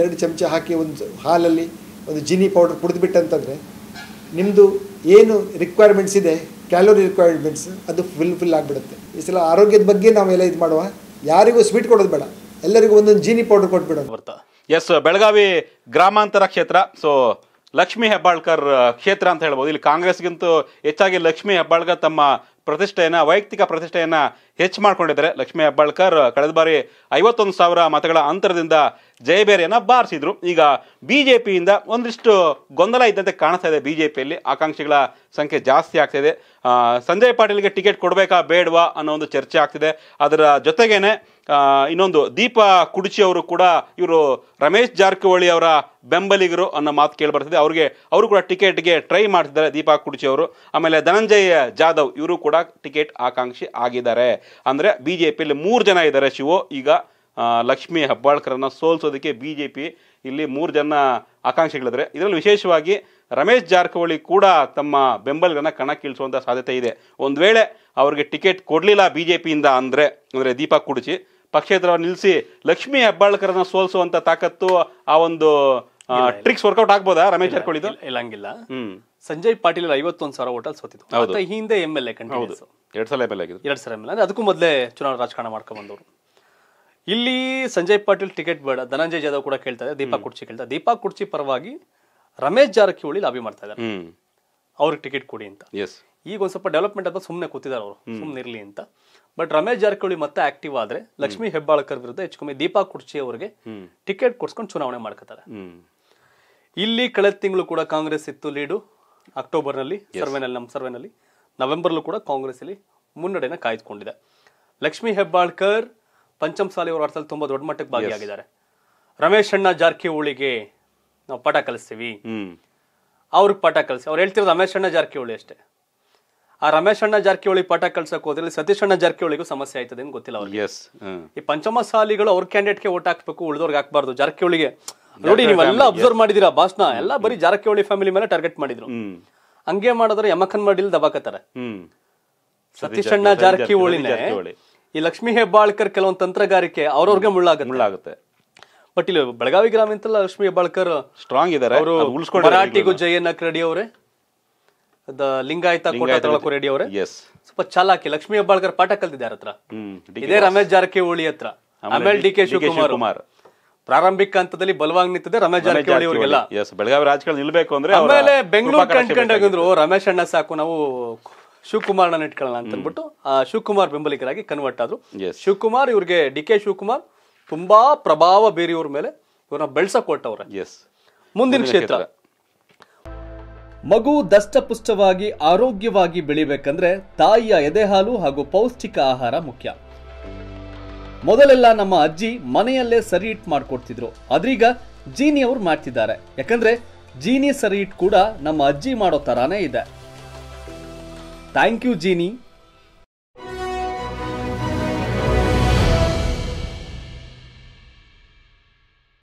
ಎರಡು ಚಮಚ ಹಾಕಿ ಒಂದು ಹಾಲಲ್ಲಿ ಒಂದು ಜಿನಿ ಪೌಡರ್ ಕುಡಿದ್ಬಿಟ್ಟಂತಂದರೆ ನಿಮ್ಮದು ಏನು ರಿಕ್ವೈರ್ಮೆಂಟ್ಸ್ ಇದೆ ಕ್ಯಾಲೋರಿ ರಿಕ್ವೈರ್ಮೆಂಟ್ಸ್ ಅದು ಫುಲ್ ಫಿಲ್ ಆಗಿಬಿಡುತ್ತೆ ಈ ಸಲ ಆರೋಗ್ಯದ ಬಗ್ಗೆ ನಾವೆಲ್ಲ ಇದು ಮಾಡುವ ಯಾರಿಗೂ ಸ್ವೀಟ್ ಕೊಡೋದು ಬೇಡ ಎಲ್ಲರಿಗೂ ಒಂದೊಂದು ಜೀನಿ ಪೌಡರ್ ಕೊಟ್ಟುಬಿಡೋದು ಬರ್ತಾ ಎಸ್ ಬೆಳಗಾವಿ ಗ್ರಾಮಾಂತರ ಕ್ಷೇತ್ರ ಸೊ ಲಕ್ಷ್ಮೀ ಹೆಬ್ಬಾಳ್ಕರ್ ಕ್ಷೇತ್ರ ಅಂತ ಹೇಳ್ಬೋದು ಇಲ್ಲಿ ಕಾಂಗ್ರೆಸ್ಗಿಂತೂ ಹೆಚ್ಚಾಗಿ ಲಕ್ಷ್ಮೀ ಹೆಬ್ಬಾಳ್ಕರ್ ತಮ್ಮ ಪ್ರತಿಷ್ಠೆಯನ್ನು ವೈಯಕ್ತಿಕ ಪ್ರತಿಷ್ಠೆಯನ್ನು ಹೆಚ್ಚು ಮಾಡಿಕೊಂಡಿದ್ದಾರೆ ಲಕ್ಷ್ಮೀ ಹೆಬ್ಬಾಳ್ಕರ್ ಕಳೆದ ಬಾರಿ ಐವತ್ತೊಂದು ಸಾವಿರ ಮತಗಳ ಅಂತರದಿಂದ ಜಯಬೇರೆಯನ್ನು ಬಾರಿಸಿದ್ರು ಈಗ ಬಿ ಜೆ ಪಿಯಿಂದ ಒಂದಿಷ್ಟು ಗೊಂದಲ ಇದ್ದಂತೆ ಕಾಣಿಸ್ತಾ ಇದೆ ಬಿ ಜೆ ಪಿಯಲ್ಲಿ ಆಕಾಂಕ್ಷಿಗಳ ಸಂಖ್ಯೆ ಜಾಸ್ತಿ ಆಗ್ತಿದೆ ಸಂಜಯ್ ಪಾಟೀಲ್ಗೆ ಟಿಕೆಟ್ ಕೊಡಬೇಕಾ ಬೇಡವಾ ಅನ್ನೋ ಒಂದು ಚರ್ಚೆ ಆಗ್ತಿದೆ ಅದರ ಜೊತೆಗೇನೆ ಇನ್ನೊಂದು ದೀಪಾ ಕುಡುಚಿ ಅವರು ಕೂಡ ಇವರು ರಮೇಶ್ ಜಾರಕಿಹೊಳಿ ಅವರ ಬೆಂಬಲಿಗರು ಅನ್ನೋ ಮಾತು ಕೇಳಿ ಬರ್ತಿದೆ ಅವ್ರಿಗೆ ಅವರು ಕೂಡ ಟಿಕೆಟ್ಗೆ ಟ್ರೈ ಮಾಡ್ತಿದ್ದಾರೆ ದೀಪಾ ಕುಡುಚಿ ಅವರು ಆಮೇಲೆ ಧನಂಜಯ ಜಾಧವ್ ಇವರು ಕೂಡ ಟಿಕೆಟ್ ಆಕಾಂಕ್ಷಿ ಆಗಿದ್ದಾರೆ ಅಂದರೆ ಬಿ ಜೆ ಪಿಯಲ್ಲಿ ಮೂರು ಜನ ಇದ್ದಾರೆ ಶಿವೋ ಈಗ ಲಕ್ಷ್ಮೀ ಹೆಬ್ಬಾಳ್ಕರನ್ನು ಸೋಲ್ಸೋದಕ್ಕೆ ಬಿ ಜೆ ಪಿ ಇಲ್ಲಿ ಮೂರು ಜನ ಆಕಾಂಕ್ಷಿಗಳಿದ್ರೆ ಇದರಲ್ಲಿ ವಿಶೇಷವಾಗಿ ರಮೇಶ್ ಜಾರಕಿಹೊಳಿ ಕೂಡ ತಮ್ಮ ಬೆಂಬಲಗಳನ್ನು ಕಣಕ್ಕಿಳಿಸುವಂಥ ಸಾಧ್ಯತೆ ಇದೆ ಒಂದು ವೇಳೆ ಅವ್ರಿಗೆ ಟಿಕೆಟ್ ಕೊಡಲಿಲ್ಲ ಬಿ ಜೆ ಪಿಯಿಂದ ಅಂದರೆ ಅಂದರೆ ದೀಪ ಕುಡಿಸಿ ಪಕ್ಷೇತರ ನಿಲ್ಲಿಸಿ ಲಕ್ಷ್ಮೀ ಹೆಬ್ಬಾಳ್ಕರನ್ನ ಸೋಲಿಸುವಂಥ ತಾಕತ್ತು ಆ ಒಂದು ಟ್ರಿಕ್ಸ್ ವರ್ಕೌಟ್ ಆಗ್ಬೋದಾ ರಮೇಶ್ ಜಾರಕಿಹೊಳಿ ಇಲ್ಲಂಗಿಲ್ಲ ಸಂಜಯ್ ಪಾಟೀಲ್ ಐವತ್ತೊಂದು ಸಾವಿರ ಓಟಲ್ ಸೋತಿತ್ತು ಹಿಂದೆ ಎಮ್ ಎಲ್ ಎ ಎರಡು ಸಲ ಎಮ್ ಎಲ್ ಎರಡು ಸಲ ಎಮ್ ಎಲ್ ಅದಕ್ಕೂ ಮೊದಲೇ ಚುನಾವಣಾ ರಾಜಕಾರಣ ಮಾಡ್ಕೊಂಡು ಇಲ್ಲಿ ಸಂಜಯ್ ಪಾಟೀಲ್ ಟಿಕೆಟ್ ಬೇಡ ಧನಂಜಯ್ ಜಾದವ್ ಕೂಡ ಕೇಳ್ತಾರೆ ದೀಪಾ ಕುರ್ಚಿ ಕೇಳ್ತಾರೆ ದೀಪಾ ಕುರ್ಚಿ ಪರವಾಗಿ ರಮೇಶ್ ಜಾರಕಿಹೊಳಿ ಲಾಬಿ ಮಾಡ್ತಾ ಇದ್ದಾರೆ ಅವ್ರಿಗೆ ಟಿಕೆಟ್ ಕೊಡಿ ಅಂತ ಈಗ ಒಂದ್ ಸ್ವಲ್ಪ ಡೆವಲಪ್ಮೆಂಟ್ ಅಂತ ಸುಮ್ಮನೆ ಕೂತಿದ್ದಾರೆ ಅವರು ಸುಮ್ಮನೆ ಇರಲಿ ಅಂತ ಬಟ್ ರಮೇಶ್ ಜಾರಕಿಹೊಳಿ ಮತ್ತೆ ಆಕ್ಟಿವ್ ಆದ್ರೆ ಲಕ್ಷ್ಮಿ ಹೆಬ್ಬಾಳ್ಕರ್ ವಿರುದ್ಧ ಹೆಚ್ಚು ದೀಪಾ ಕುರ್ಚಿ ಅವರಿಗೆ ಟಿಕೆಟ್ ಕೊಡ್ಸ್ಕೊಂಡು ಚುನಾವಣೆ ಮಾಡ್ಕೋತಾರೆ ಇಲ್ಲಿ ಕಳೆದ ತಿಂಗಳು ಕೂಡ ಕಾಂಗ್ರೆಸ್ ಇತ್ತು ಲೀಡು ಅಕ್ಟೋಬರ್ ನಲ್ಲಿ ಸರ್ವೆನಲ್ಲಿ ನಮ್ಮ ಸರ್ವೆನಲ್ಲಿ ನವೆಂಬರ್ ಕೂಡ ಕಾಂಗ್ರೆಸ್ ಅಲ್ಲಿ ಮುನ್ನಡೆನ ಕಾಯ್ದುಕೊಂಡಿದೆ ಲಕ್ಷ್ಮೀ ಹೆಬ್ಬಾಳ್ಕರ್ ಪಂಚಮಸಾಲಿ ಅವರ ಅರ್ಥದಲ್ಲಿ ತುಂಬಾ ದೊಡ್ಡ ಮಟ್ಟಕ್ಕೆ ಭಾಗಿಯಾಗಿದ್ದಾರೆ ರಮೇಶ್ ಅಣ್ಣ ಜಾರಕಿಹೊಳಿಗೆ ನಾವು ಪಾಠ ಕಲಿಸ್ತೀವಿ ಅವ್ರಿಗೆ ಪಾಠ ಕಲಿಸಿ ಅವ್ರು ಹೇಳ್ತಿರೋದು ರಮೇಶ್ ಅಣ್ಣ ಜಾರಕಿಹೊಳಿ ಅಷ್ಟೇ ಆ ರಮೇಶ್ ಅಣ್ಣ ಜಾರಕಿಹೊಳಿ ಪಾಠ ಕಲ್ಸಕ್ ಹೋದ್ರೆ ಸತೀಶ್ ಅಣ್ಣ ಜಾರಕಿಹೊಳಿಗೂ ಸಮಸ್ಯೆ ಆಯ್ತದೆ ಅಂತ ಗೊತ್ತಿಲ್ಲ ಅವ್ರಿಗೆ ಈ ಪಂಚಮಸಾಲಿಗಳು ಅವ್ರ ಕ್ಯಾಂಡಿಡೇಟ್ಗೆ ಓಟ್ ಹಾಕ್ಬೇಕು ಉಳಿದವ್ರಿಗೆ ಹಾಕ್ಬಾರ್ದು ಜಾರಕಿಹೊಳಿಗೆ ನೋಡಿ ನೀವೆಲ್ಲ ಅಬ್ಸರ್ವ್ ಮಾಡಿದಿರಾ ಭಾಷಣ ಎಲ್ಲ ಬರೀ ಜಾರಕಿಹೊಳಿ ಫ್ಯಾಮಿಲಿ ಮೇಲೆ ಟಾರ್ಗೆಟ್ ಮಾಡಿದ್ರು ಹಂಗೆ ಮಾಡಿದ್ರೆ ಯಮಕನ್ ಮಾಡಿಲ್ ಹ್ಮ್ ಸತೀಶ್ ಅಣ್ಣ ಜಾರಕಿಹೊಳಿನೇ ಈ ಲಕ್ಷ್ಮೀ ಹೆಬ್ಬಾಳ್ಕರ್ ಕೆಲವೊಂದು ತಂತ್ರಗಾರಿಕೆ ಅವ್ರವ್ರಿಗೆ ಮುಳ್ಳಾಗುತ್ತೆ ಬಟ್ ಇಲ್ಲಿ ಬೆಳಗಾವಿ ಗ್ರಾಮ ಅಂತಲ್ಲ ಲಕ್ಷ್ಮಿ ಹೆಬ್ಬಾಳ್ಕರ್ ಸ್ಟ್ರಾಂಗ್ ಇದಾರೆ ಅವರು ಮರಾಠಿಗೂ ಜಯನ್ನ ರೆಡ್ಡಿ ಅವರೇ ದ ಲಿಂಗಾಯತ ಕೋಟಾ ರೆಡ್ಡಿ ಅವರೇ ಸ್ವಲ್ಪ ಚಾಲಾಕಿ ಲಕ್ಷ್ಮಿ ಹೆಬ್ಬಾಳ್ಕರ್ ಪಾಠ ಕಲ್ತಿದ್ದಾರೆ ಹತ್ರ ಇದೇ ರಮೇಶ್ ಜಾರಕಿಹೊಳಿ ಹತ್ರ ಆಮೇಲೆ ಡಿ ಕೆ ಶಿವಕುಮಾರ್ ಪ್ರಾರಂಭಿಕ ಹಂತದಲ್ಲಿ ಬಲವಾಗಿ ನಿಂತಿದೆ ರಮೇಶ್ ಜಾರಕಿಹೊಳಿ ಅವರಿಗೆಲ್ಲ ಬೆಳಗಾವಿ ರಾಜಕೀಯ ನಿಲ್ಬೇಕು ಅಂದ್ರೆ ಆಮೇಲೆ ಬೆಂಗಳೂರು ಕಂಡ್ಕೊಂಡಾಗಂದ್ರು ರಮೇಶ್ ಅಣ್ಣ ಸಾಕು ನಾವು ನ ಇಟ್ಕೊಳ್ಳೋಣ ಅಂತ ಅಂದ್ಬಿಟ್ಟು ಶಿವಕುಮಾರ್ ಬೆಂಬಲಿಗರಾಗಿ ಕನ್ವರ್ಟ್ ಆದ್ರು ಶಿವಕುಮಾರ್ ಇವ್ರಿಗೆ ಡಿ ಕೆ ಶಿವಕುಮಾರ್ ತುಂಬಾ ಪ್ರಭಾವ ಬೇರೆಯವ್ರ ಮೇಲೆ ಇವ್ರನ್ನ ಬೆಳೆಸಕೊಟ್ಟವ್ರೆ ಎಸ್ ಮುಂದಿನ ಕ್ಷೇತ್ರ ಮಗು ದಷ್ಟಪುಷ್ಟವಾಗಿ ಆರೋಗ್ಯವಾಗಿ ಬೆಳಿಬೇಕಂದ್ರೆ ತಾಯಿಯ ಎದೆಹಾಲು ಹಾಗೂ ಪೌಷ್ಟಿಕ ಆಹಾರ ಮುಖ್ಯ ಮೊದಲೆಲ್ಲ ನಮ್ಮ ಅಜ್ಜಿ ಮನೆಯಲ್ಲೇ ಸರಿ ಇಟ್ ಮಾಡ್ಕೊಡ್ತಿದ್ರು ಅದ್ರೀಗ ಜೀನಿ ಅವ್ರು ಮಾಡ್ತಿದ್ದಾರೆ ಯಾಕಂದ್ರೆ ಜೀನಿ ಸರಿ ಇಟ್ ಕೂಡ ನಮ್ಮ ಅಜ್ಜಿ ಮಾಡೋ ತರಾನೇ ಇದೆ ಥ್ಯಾಂಕ್ ಯು ಜೀನಿ